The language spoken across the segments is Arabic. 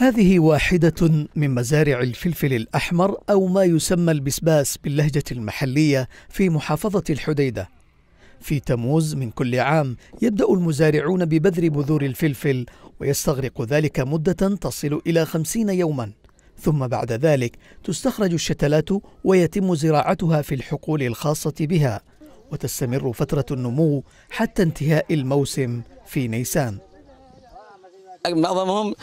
هذه واحدة من مزارع الفلفل الأحمر أو ما يسمى البسباس باللهجة المحلية في محافظة الحديدة. في تموز من كل عام يبدأ المزارعون ببذر بذور الفلفل ويستغرق ذلك مدة تصل إلى خمسين يوما ثم بعد ذلك تستخرج الشتلات ويتم زراعتها في الحقول الخاصة بها وتستمر فترة النمو حتى انتهاء الموسم في نيسان معظمهم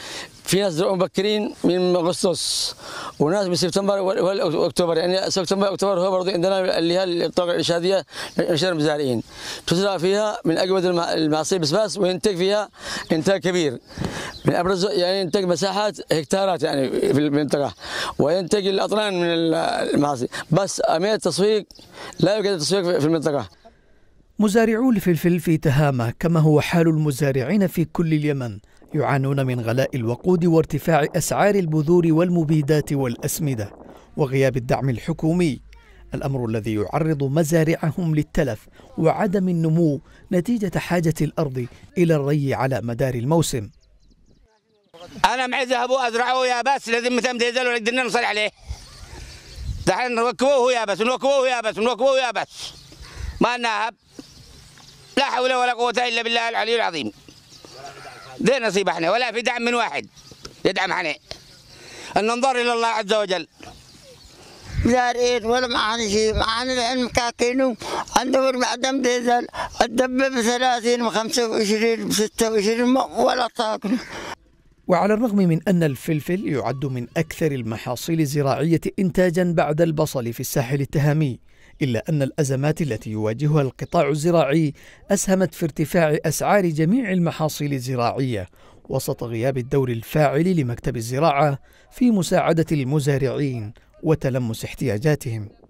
في ناس زرعوا مبكرين من اغسطس وناس من سبتمبر واكتوبر يعني سبتمبر اكتوبر هو برضه عندنا اللي هي الطاقه الارشاديه نشر المزارعين تزرع فيها من اجود المعاصير بسباس وينتج فيها انتاج كبير من ابرز يعني ينتج مساحات هكتارات يعني في المنطقه وينتج الاطنان من المعاصير بس امير التسويق لا يوجد تسويق في المنطقه مزارعو الفلفل في تهامه كما هو حال المزارعين في كل اليمن يعانون من غلاء الوقود وارتفاع أسعار البذور والمبيدات والأسمدة وغياب الدعم الحكومي الأمر الذي يعرض مزارعهم للتلف وعدم النمو نتيجة حاجة الأرض إلى الري على مدار الموسم أنا معي ذهبوا وأزرعه يا بس لازم مثلا يزالوا قدرنا نصل عليه دحين نوكبوه يا بس نوكبوه يا بس نوكبوه يا بس ما ناهب لا حول ولا قوة إلا بالله العلي العظيم ذي نصيب احنا ولا في دعم من واحد يدعم احنا ان ننظر الى الله عز وجل زارين ولا معانا شيء معانا العلم كاكينو عندهم بعدم ديزل ب 30 ب 25 ب 26 ولا طاقم وعلى الرغم من أن الفلفل يعد من أكثر المحاصيل الزراعية إنتاجا بعد البصل في الساحل التهامي إلا أن الأزمات التي يواجهها القطاع الزراعي أسهمت في ارتفاع أسعار جميع المحاصيل الزراعية وسط غياب الدور الفاعل لمكتب الزراعة في مساعدة المزارعين وتلمس احتياجاتهم